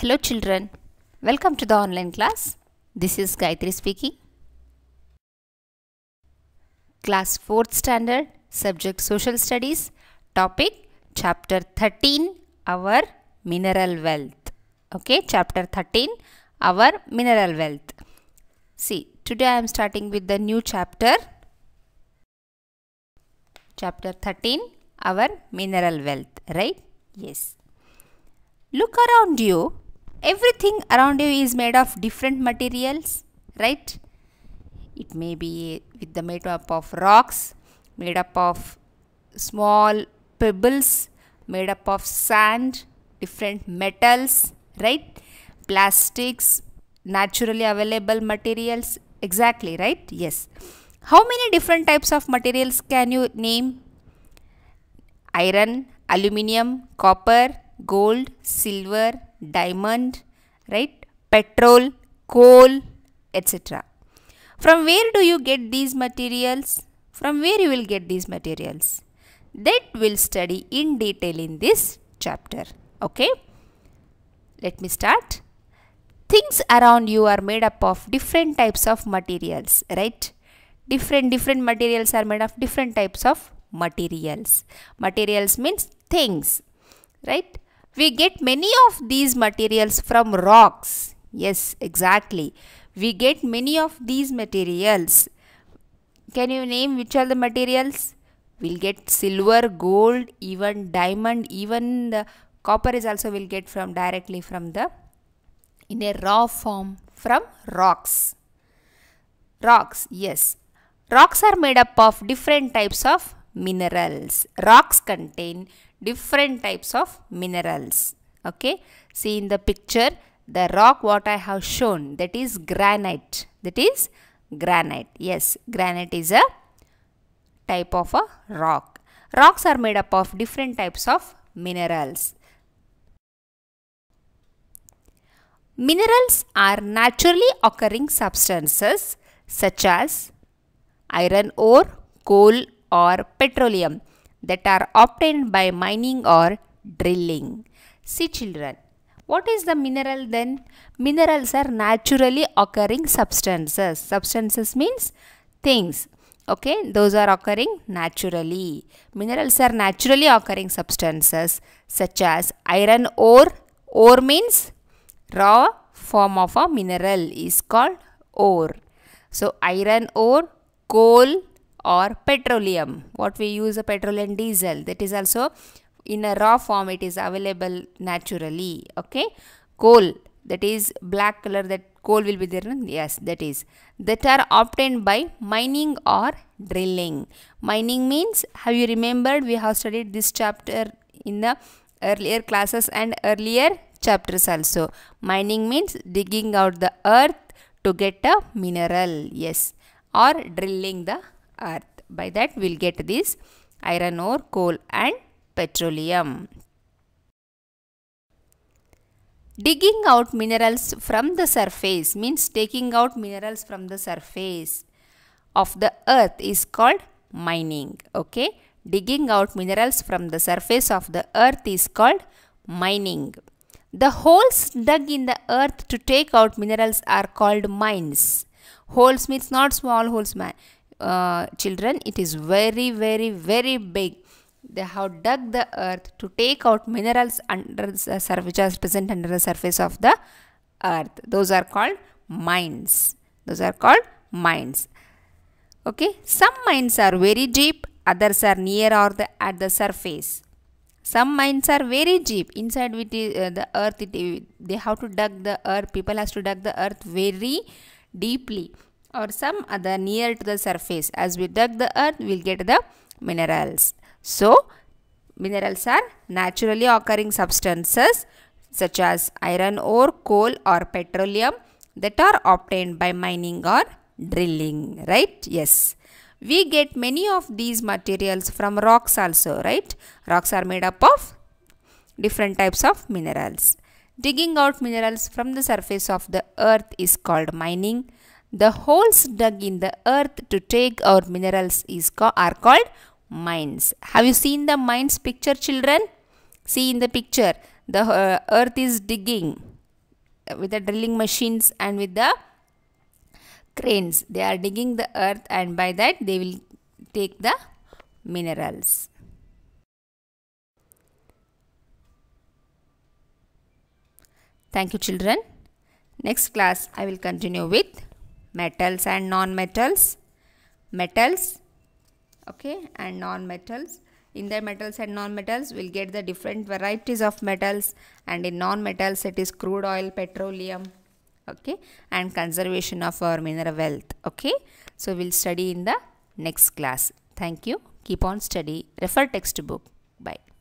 Hello children, welcome to the online class. This is Gayatri speaking. Class 4th standard, subject social studies, topic chapter 13, our mineral wealth. Okay, chapter 13, our mineral wealth. See, today I am starting with the new chapter, chapter 13, our mineral wealth, right? Yes. Look around you everything around you is made of different materials right it may be with the made up of rocks made up of small pebbles made up of sand different metals right plastics naturally available materials exactly right yes how many different types of materials can you name iron aluminium copper gold silver diamond, right? Petrol, coal, etc. From where do you get these materials? From where you will get these materials? That we'll study in detail in this chapter. Okay? Let me start. Things around you are made up of different types of materials, right? Different, different materials are made of different types of materials. Materials means things, right? We get many of these materials from rocks. Yes, exactly. We get many of these materials. Can you name which are the materials? We'll get silver, gold, even diamond, even the copper is also we'll get from directly from the in a raw form from rocks. Rocks, yes. Rocks are made up of different types of minerals. Rocks contain different types of minerals. Okay. See in the picture the rock what I have shown that is granite. That is granite. Yes, granite is a type of a rock. Rocks are made up of different types of minerals. Minerals are naturally occurring substances such as iron ore, coal or petroleum that are obtained by mining or drilling. See children, what is the mineral then? Minerals are naturally occurring substances. Substances means things. Okay, those are occurring naturally. Minerals are naturally occurring substances such as iron ore. Ore means raw form of a mineral is called ore. So, iron ore, coal, or petroleum what we use a petrol and diesel that is also in a raw form it is available naturally okay coal that is black color that coal will be there yes that is that are obtained by mining or drilling mining means have you remembered we have studied this chapter in the earlier classes and earlier chapters also mining means digging out the earth to get a mineral yes or drilling the earth. By that we will get this iron ore, coal and petroleum. Digging out minerals from the surface means taking out minerals from the surface of the earth is called mining. Okay. Digging out minerals from the surface of the earth is called mining. The holes dug in the earth to take out minerals are called mines. Holes means not small holes man. Uh, children it is very very very big they have dug the earth to take out minerals under the surface which are present under the surface of the earth those are called mines those are called mines okay some mines are very deep others are near or the, at the surface some mines are very deep inside with uh, the earth it, they have to dug the earth people has to dug the earth very deeply or some other near to the surface. As we dug the earth, we'll get the minerals. So, minerals are naturally occurring substances such as iron ore, coal or petroleum that are obtained by mining or drilling, right? Yes. We get many of these materials from rocks also, right? Rocks are made up of different types of minerals. Digging out minerals from the surface of the earth is called mining the holes dug in the earth to take our minerals is are called mines. Have you seen the mines picture children? See in the picture, the uh, earth is digging with the drilling machines and with the cranes. They are digging the earth and by that they will take the minerals. Thank you children. Next class I will continue with metals and non-metals metals okay and non-metals in the metals and non-metals we'll get the different varieties of metals and in non-metals it is crude oil petroleum okay and conservation of our mineral wealth okay so we'll study in the next class thank you keep on study refer textbook bye